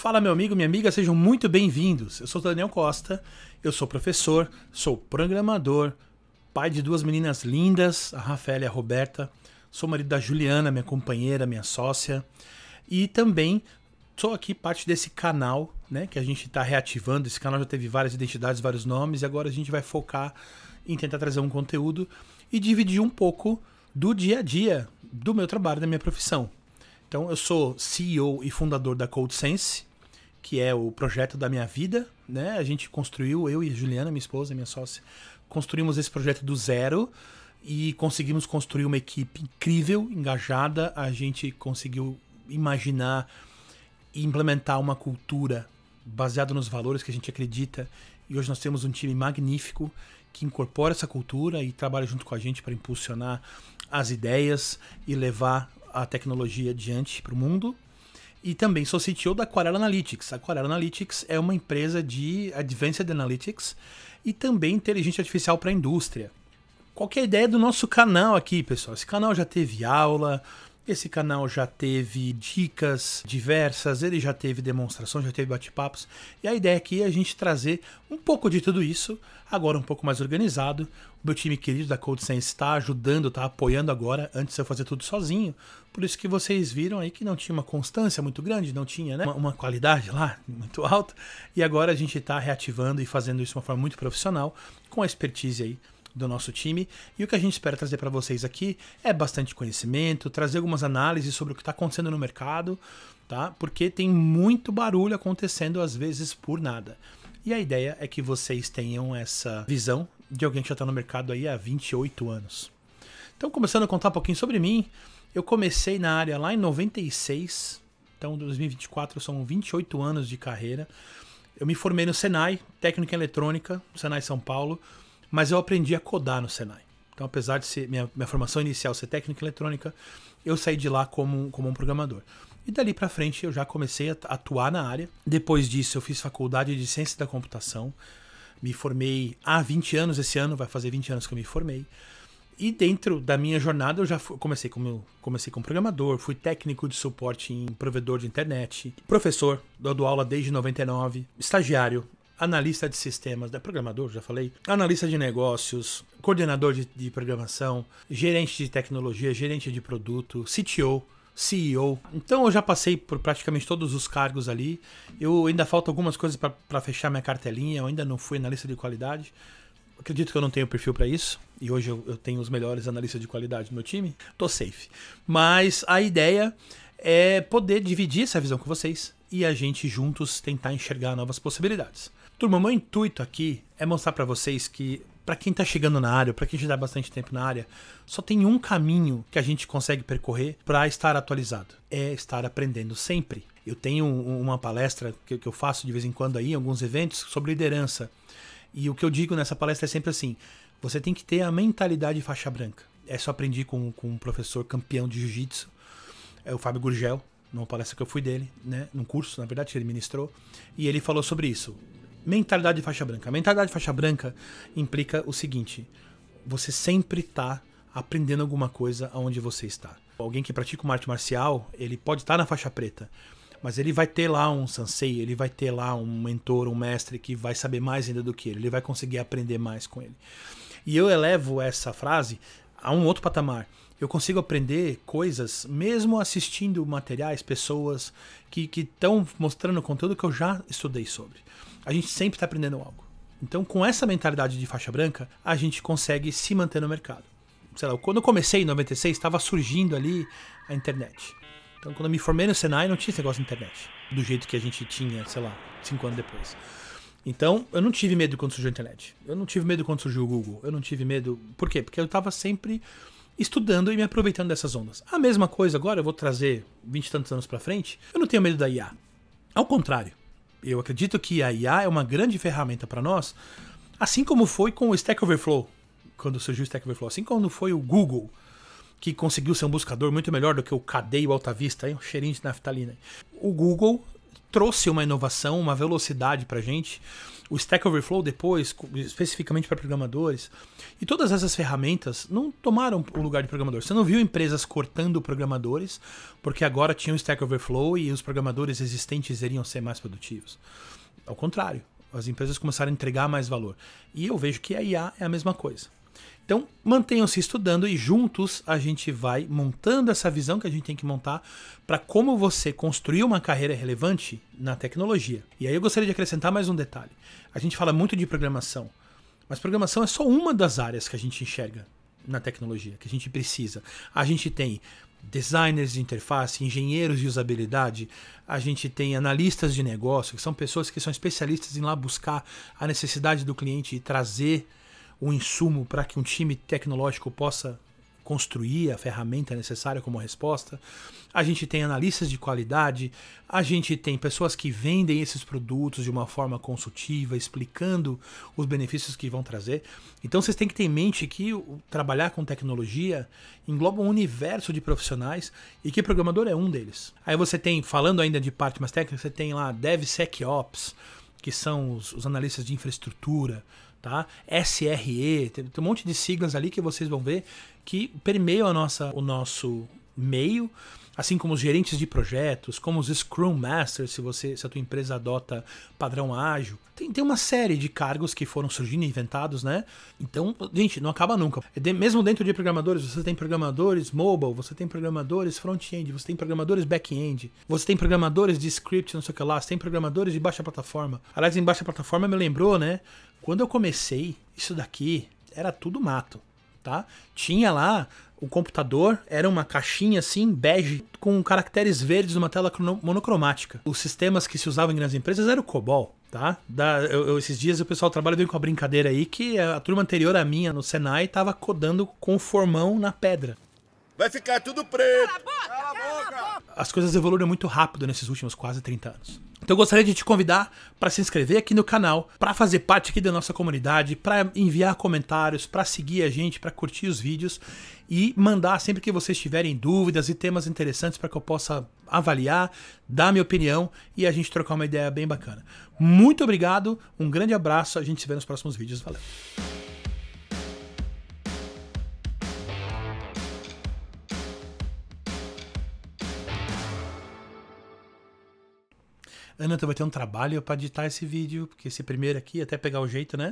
Fala, meu amigo, minha amiga, sejam muito bem-vindos. Eu sou Daniel Costa, eu sou professor, sou programador, pai de duas meninas lindas, a Rafaela e a Roberta, sou marido da Juliana, minha companheira, minha sócia, e também sou aqui parte desse canal, né, que a gente está reativando. Esse canal já teve várias identidades, vários nomes, e agora a gente vai focar em tentar trazer um conteúdo e dividir um pouco do dia a dia do meu trabalho, da minha profissão. Então, eu sou CEO e fundador da CodeSense, que é o projeto da minha vida, né? A gente construiu, eu e Juliana, minha esposa, minha sócia, construímos esse projeto do zero e conseguimos construir uma equipe incrível, engajada. A gente conseguiu imaginar e implementar uma cultura baseada nos valores que a gente acredita. E hoje nós temos um time magnífico que incorpora essa cultura e trabalha junto com a gente para impulsionar as ideias e levar a tecnologia adiante para o mundo e também sou CTO da Aquarela Analytics. A Aquarela Analytics é uma empresa de Advanced Analytics e também inteligência artificial para a indústria. Qual é a ideia do nosso canal aqui, pessoal? Esse canal já teve aula, esse canal já teve dicas diversas, ele já teve demonstrações, já teve bate-papos. E a ideia aqui é a gente trazer um pouco de tudo isso, agora um pouco mais organizado. O meu time querido da Code Sense está ajudando, está apoiando agora, antes eu fazer tudo sozinho. Por isso que vocês viram aí que não tinha uma constância muito grande, não tinha né, uma, uma qualidade lá muito alta. E agora a gente está reativando e fazendo isso de uma forma muito profissional, com a expertise aí do nosso time. E o que a gente espera trazer para vocês aqui é bastante conhecimento, trazer algumas análises sobre o que está acontecendo no mercado, tá? Porque tem muito barulho acontecendo às vezes por nada. E a ideia é que vocês tenham essa visão de alguém que já está no mercado aí há 28 anos. Então, começando a contar um pouquinho sobre mim, eu comecei na área lá em 96, então 2024 são 28 anos de carreira. Eu me formei no Senai, técnico em eletrônica, Senai São Paulo. Mas eu aprendi a codar no Senai. Então, apesar de ser minha, minha formação inicial ser técnica eletrônica, eu saí de lá como, como um programador. E dali para frente eu já comecei a atuar na área. Depois disso, eu fiz faculdade de ciência da computação. Me formei há 20 anos esse ano, vai fazer 20 anos que eu me formei. E dentro da minha jornada eu já comecei como comecei como programador, fui técnico de suporte em provedor de internet, professor, dou aula desde 99, estagiário analista de sistemas, né? programador, já falei, analista de negócios, coordenador de, de programação, gerente de tecnologia, gerente de produto, CTO. CEO. Então eu já passei por praticamente todos os cargos ali. Eu ainda falta algumas coisas para fechar minha cartelinha. Eu ainda não fui analista de qualidade. Acredito que eu não tenho perfil para isso. E hoje eu, eu, tenho os melhores analistas de qualidade no meu time. Tô safe. Mas a ideia é poder dividir essa visão com vocês e a gente juntos tentar enxergar novas possibilidades. Turma, meu intuito aqui é mostrar para vocês que para quem está chegando na área, para quem já dá bastante tempo na área, só tem um caminho que a gente consegue percorrer para estar atualizado, é estar aprendendo sempre. Eu tenho uma palestra que eu faço de vez em quando aí, em alguns eventos, sobre liderança. E o que eu digo nessa palestra é sempre assim: você tem que ter a mentalidade faixa branca. Essa é eu aprendi com, com um professor campeão de jiu-jitsu, é o Fábio Gurgel, numa palestra que eu fui dele, né, num curso, na verdade, que ele ministrou, e ele falou sobre isso mentalidade de faixa branca. A mentalidade de faixa branca implica o seguinte: você sempre está aprendendo alguma coisa aonde você está. Alguém que pratica uma arte marcial, ele pode estar tá na faixa preta, mas ele vai ter lá um sensei, ele vai ter lá um mentor, um mestre que vai saber mais ainda do que ele, ele vai conseguir aprender mais com ele. E eu elevo essa frase a um outro patamar eu consigo aprender coisas, mesmo assistindo materiais, pessoas que estão mostrando conteúdo que eu já estudei sobre. A gente sempre está aprendendo algo. Então, com essa mentalidade de faixa branca, a gente consegue se manter no mercado. Sei lá, quando eu comecei em 96, estava surgindo ali a internet. Então, quando eu me formei no Senai, não tinha esse negócio de internet. Do jeito que a gente tinha, sei lá, cinco anos depois. Então, eu não tive medo quando surgiu a internet. Eu não tive medo quando surgiu o Google. Eu não tive medo. Por quê? Porque eu estava sempre estudando e me aproveitando dessas ondas. A mesma coisa agora, eu vou trazer vinte e tantos anos para frente, eu não tenho medo da IA. Ao contrário, eu acredito que a IA é uma grande ferramenta para nós, assim como foi com o Stack Overflow, quando surgiu o Stack Overflow, assim como foi o Google, que conseguiu ser um buscador muito melhor do que o Cadê e o Alta Vista, hein? um cheirinho de naftalina. O Google trouxe uma inovação, uma velocidade para gente. O Stack Overflow depois, especificamente para programadores. E todas essas ferramentas não tomaram o lugar de programador. Você não viu empresas cortando programadores, porque agora tinha o Stack Overflow e os programadores existentes iriam ser mais produtivos. Ao contrário, as empresas começaram a entregar mais valor. E eu vejo que a IA é a mesma coisa. Então, mantenham-se estudando e juntos a gente vai montando essa visão que a gente tem que montar para como você construir uma carreira relevante na tecnologia. E aí eu gostaria de acrescentar mais um detalhe. A gente fala muito de programação, mas programação é só uma das áreas que a gente enxerga na tecnologia, que a gente precisa. A gente tem designers de interface, engenheiros de usabilidade, a gente tem analistas de negócio, que são pessoas que são especialistas em lá buscar a necessidade do cliente e trazer o insumo para que um time tecnológico possa construir a ferramenta necessária como resposta. A gente tem analistas de qualidade, a gente tem pessoas que vendem esses produtos de uma forma consultiva, explicando os benefícios que vão trazer. Então vocês têm que ter em mente que trabalhar com tecnologia engloba um universo de profissionais e que programador é um deles. Aí você tem, falando ainda de parte mais técnica, você tem lá DevSecOps, que são os, os analistas de infraestrutura, tá? SRE, tem, tem um monte de siglas ali que vocês vão ver que permeiam a nossa, o nosso meio, assim como os gerentes de projetos, como os Scrum Masters, se você, se a tua empresa adota padrão ágil. Tem, tem uma série de cargos que foram surgindo inventados, né? Então, gente, não acaba nunca. É mesmo dentro de programadores, você tem programadores mobile, você tem programadores front-end, você tem programadores back-end, você tem programadores de script, não sei o que lá, você tem programadores de baixa plataforma. Aliás, em baixa plataforma me lembrou, né? Quando eu comecei, isso daqui era tudo mato, tá? Tinha lá o computador, era uma caixinha assim, bege, com caracteres verdes numa tela monocromática. Os sistemas que se usavam nas empresas era o COBOL, tá? Da, eu, eu, esses dias o pessoal trabalha bem com a brincadeira aí que a, turma anterior à minha no Senai tava codando com formão na pedra. Vai ficar tudo preto. Cala a boca! as coisas evoluíram muito rápido nesses últimos quase 30 anos. Então eu gostaria de te convidar para se inscrever aqui no canal, para fazer parte aqui da nossa comunidade, para enviar comentários, para seguir a gente, para curtir os vídeos e mandar sempre que vocês tiverem dúvidas e temas interessantes para que eu possa avaliar, dar minha opinião e a gente trocar uma ideia bem bacana. Muito obrigado, um grande abraço, a gente se vê nos próximos vídeos. Valeu! Ana vai ter um trabalho para editar esse vídeo, porque esse primeiro aqui, até pegar o jeito, né?